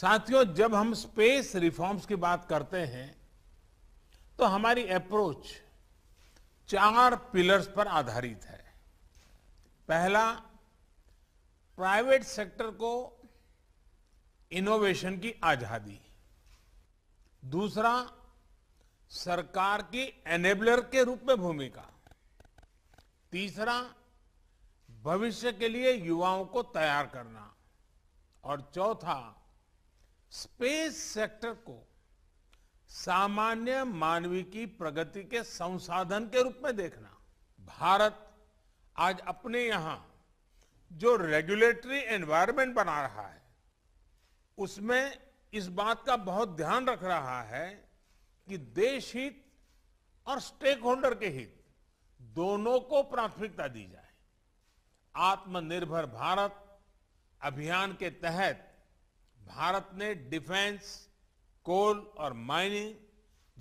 साथियों जब हम स्पेस रिफॉर्म्स की बात करते हैं तो हमारी अप्रोच चार पिलर्स पर आधारित है पहला प्राइवेट सेक्टर को इनोवेशन की आजादी दूसरा सरकार की एनेबलर के रूप में भूमिका तीसरा भविष्य के लिए युवाओं को तैयार करना और चौथा स्पेस सेक्टर को सामान्य मानवी की प्रगति के संसाधन के रूप में देखना भारत आज अपने यहां जो रेगुलेटरी एनवायरनमेंट बना रहा है उसमें इस बात का बहुत ध्यान रख रहा है कि देश हित और स्टेक होल्डर के हित दोनों को प्राथमिकता दी जाए आत्मनिर्भर भारत अभियान के तहत भारत ने डिफेंस कोल और माइनिंग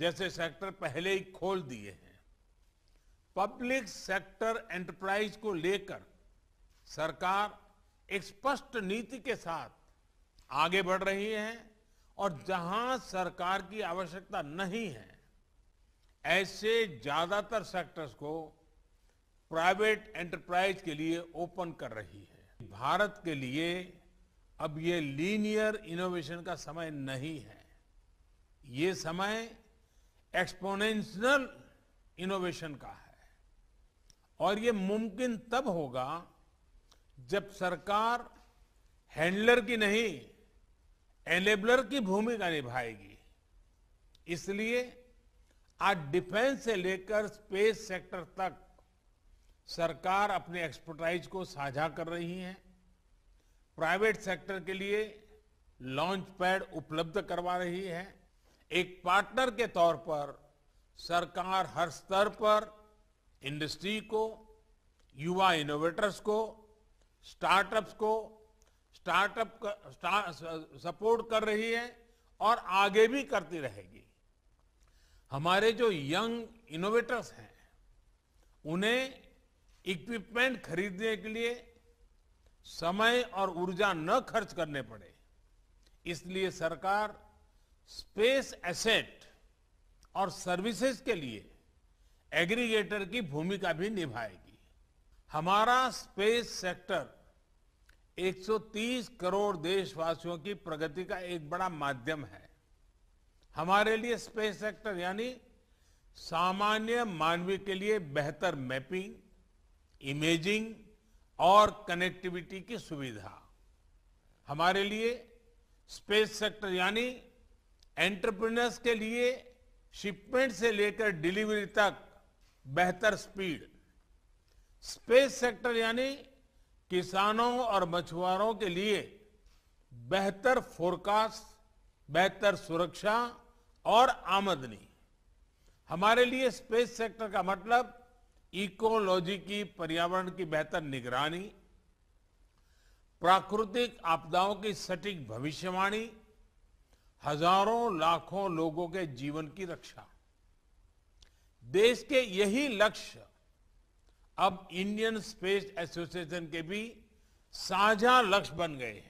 जैसे सेक्टर पहले ही खोल दिए हैं पब्लिक सेक्टर एंटरप्राइज को लेकर सरकार एक स्पष्ट नीति के साथ आगे बढ़ रही है और जहां सरकार की आवश्यकता नहीं है ऐसे ज्यादातर सेक्टर्स को प्राइवेट एंटरप्राइज के लिए ओपन कर रही है भारत के लिए अब ये लीनियर इनोवेशन का समय नहीं है ये समय एक्सपोनेंशनल इनोवेशन का है और ये मुमकिन तब होगा जब सरकार हैंडलर की नहीं एनेबलर की भूमिका निभाएगी इसलिए आज डिफेंस से लेकर स्पेस सेक्टर तक सरकार अपने एक्सपर्टाइज को साझा कर रही है प्राइवेट सेक्टर के लिए लॉन्च पैड उपलब्ध करवा रही है एक पार्टनर के तौर पर सरकार हर स्तर पर इंडस्ट्री को युवा इनोवेटर्स को स्टार्टअप्स को स्टार्टअप सपोर्ट कर रही है और आगे भी करती रहेगी हमारे जो यंग इनोवेटर्स हैं उन्हें इक्विपमेंट खरीदने के लिए समय और ऊर्जा न खर्च करने पड़े इसलिए सरकार स्पेस एसेट और सर्विसेज के लिए एग्रीगेटर की भूमिका भी निभाएगी हमारा स्पेस सेक्टर 130 करोड़ देशवासियों की प्रगति का एक बड़ा माध्यम है हमारे लिए स्पेस सेक्टर यानी सामान्य मानवीय के लिए बेहतर मैपिंग इमेजिंग और कनेक्टिविटी की सुविधा हमारे लिए स्पेस सेक्टर यानी एंटरप्रेन्योर्स के लिए शिपमेंट से लेकर डिलीवरी तक बेहतर स्पीड स्पेस सेक्टर यानी किसानों और मछुआरों के लिए बेहतर फोरकास्ट बेहतर सुरक्षा और आमदनी हमारे लिए स्पेस सेक्टर का मतलब इकोलॉजी की पर्यावरण की बेहतर निगरानी प्राकृतिक आपदाओं की सटीक भविष्यवाणी हजारों लाखों लोगों के जीवन की रक्षा देश के यही लक्ष्य अब इंडियन स्पेस एसोसिएशन के भी साझा लक्ष्य बन गए हैं